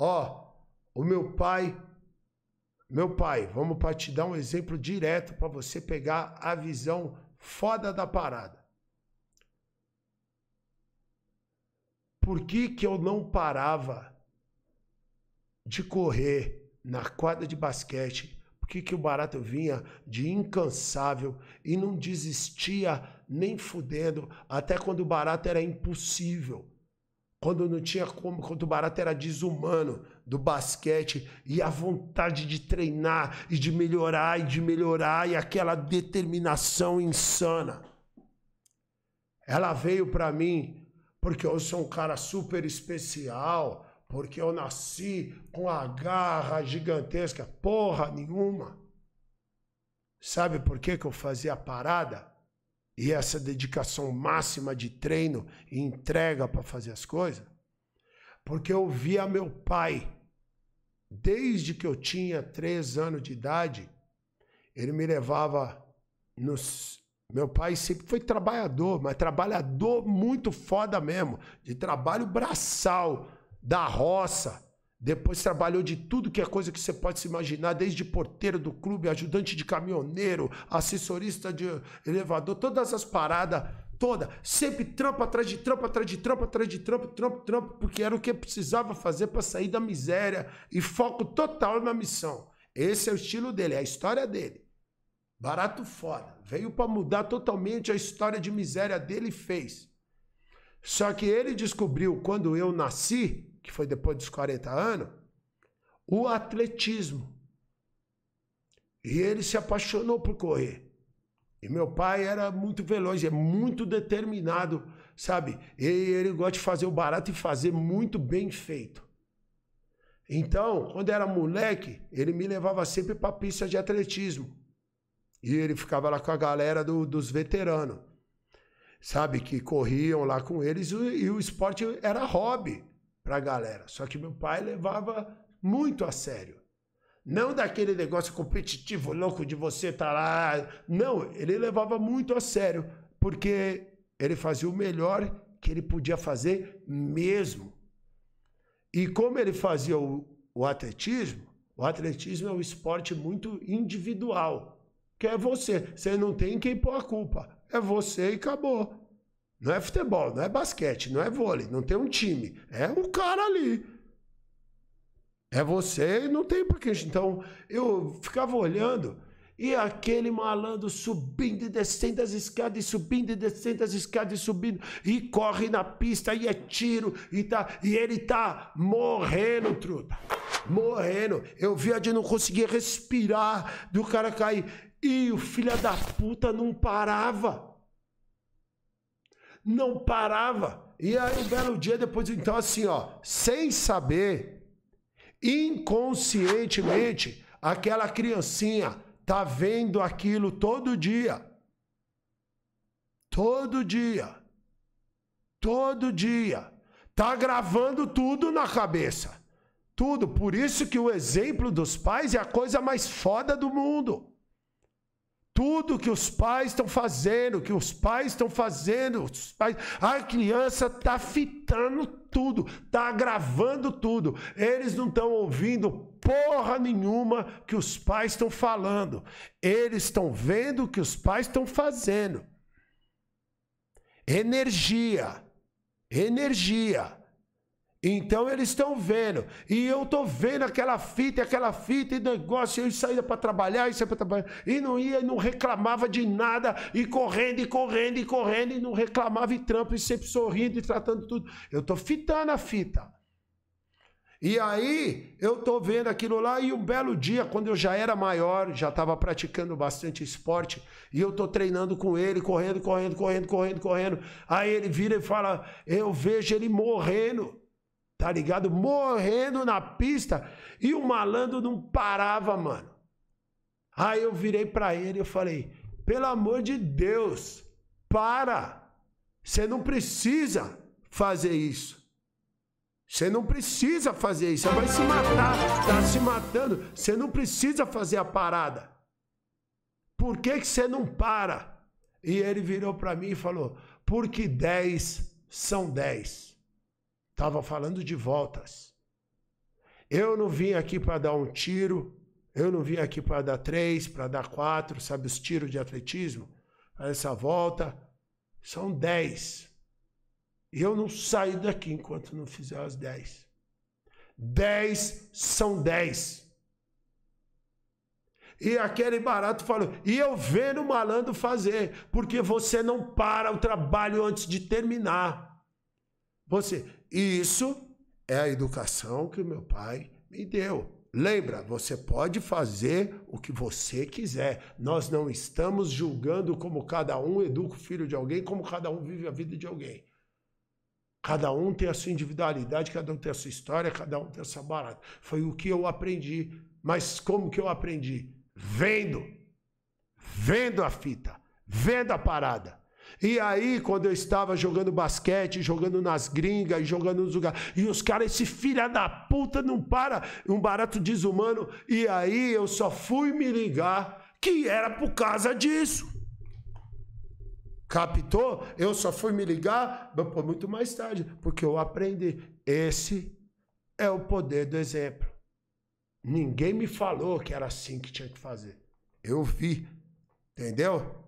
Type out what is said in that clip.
Ó, o meu pai, meu pai, vamos para te dar um exemplo direto para você pegar a visão foda da parada. Por que que eu não parava de correr na quadra de basquete? Por que que o barato vinha de incansável e não desistia nem fudendo até quando o barato era impossível? quando não tinha como, quando o barato era desumano do basquete e a vontade de treinar e de melhorar e de melhorar e aquela determinação insana. Ela veio para mim porque eu sou um cara super especial, porque eu nasci com a garra gigantesca, porra nenhuma. Sabe por que, que eu fazia a parada? e essa dedicação máxima de treino e entrega para fazer as coisas, porque eu via meu pai, desde que eu tinha três anos de idade, ele me levava nos. Meu pai sempre foi trabalhador, mas trabalhador muito foda mesmo, de trabalho braçal, da roça. Depois trabalhou de tudo que é coisa que você pode se imaginar, desde porteiro do clube, ajudante de caminhoneiro, assessorista de elevador, todas as paradas, toda. Sempre trampa atrás de trampa, atrás de trampa, atrás de trampa, trampo, trampo, porque era o que precisava fazer para sair da miséria e foco total na missão. Esse é o estilo dele, é a história dele. Barato foda. Veio para mudar totalmente a história de miséria dele e fez. Só que ele descobriu quando eu nasci que foi depois dos 40 anos, o atletismo. E ele se apaixonou por correr. E meu pai era muito veloz, é muito determinado, sabe? E ele gosta de fazer o barato e fazer muito bem feito. Então, quando era moleque, ele me levava sempre para pista de atletismo. E ele ficava lá com a galera do, dos veteranos, sabe? Que corriam lá com eles e, e o esporte era hobby para a galera. Só que meu pai levava muito a sério. Não daquele negócio competitivo louco de você tá lá. Não, ele levava muito a sério, porque ele fazia o melhor que ele podia fazer mesmo. E como ele fazia o, o atletismo, o atletismo é um esporte muito individual, que é você. Você não tem quem pôr a culpa. É você e acabou. Não é futebol, não é basquete, não é vôlei, não tem um time. É um cara ali. É você e não tem pra Então, eu ficava olhando e aquele malandro subindo e descendo as escadas, e subindo e descendo as escadas, e subindo, e corre na pista, e é tiro, e, tá, e ele tá morrendo, truta. Morrendo. Eu via de não conseguir respirar do cara cair. E o filho da puta não parava não parava. E aí, um belo dia depois, então, assim, ó, sem saber, inconscientemente, aquela criancinha tá vendo aquilo todo dia. Todo dia. Todo dia. Tá gravando tudo na cabeça. Tudo. Por isso que o exemplo dos pais é a coisa mais foda do mundo. Tudo que os pais estão fazendo, que os pais estão fazendo, os pais, a criança está fitando tudo, está gravando tudo. Eles não estão ouvindo porra nenhuma que os pais estão falando. Eles estão vendo o que os pais estão fazendo. Energia. Energia. Então eles estão vendo. E eu tô vendo aquela fita, aquela fita e negócio. Eu saía para trabalhar, e saía para trabalhar. E não ia, e não reclamava de nada. E correndo, e correndo, e correndo. E não reclamava e trampo. E sempre sorrindo e tratando tudo. Eu tô fitando a fita. E aí eu tô vendo aquilo lá. E um belo dia, quando eu já era maior, já estava praticando bastante esporte. E eu tô treinando com ele, correndo, correndo, correndo, correndo, correndo. Aí ele vira e fala: Eu vejo ele morrendo tá ligado? Morrendo na pista e o malandro não parava, mano. Aí eu virei para ele e falei: pelo amor de Deus, para! Você não precisa fazer isso. Você não precisa fazer isso. Você vai se matar. Tá se matando. Você não precisa fazer a parada. Por que, que você não para? E ele virou para mim e falou: porque 10 são 10. Estava falando de voltas. Eu não vim aqui para dar um tiro, eu não vim aqui para dar três, para dar quatro, sabe os tiros de atletismo? Essa volta são dez. E eu não saio daqui enquanto não fizer as dez. Dez são dez. E aquele barato falou: e eu vendo o malandro fazer, porque você não para o trabalho antes de terminar. Você, e isso é a educação que o meu pai me deu. Lembra, você pode fazer o que você quiser. Nós não estamos julgando como cada um educa o filho de alguém, como cada um vive a vida de alguém. Cada um tem a sua individualidade, cada um tem a sua história, cada um tem a sua barata. Foi o que eu aprendi. Mas como que eu aprendi? Vendo. Vendo a fita. Vendo a parada. E aí, quando eu estava jogando basquete, jogando nas gringas, jogando nos lugares, e os caras, esse filho da puta não para, um barato desumano. E aí eu só fui me ligar que era por causa disso. Captou? Eu só fui me ligar foi muito mais tarde, porque eu aprendi. Esse é o poder do exemplo. Ninguém me falou que era assim que tinha que fazer. Eu vi. Entendeu?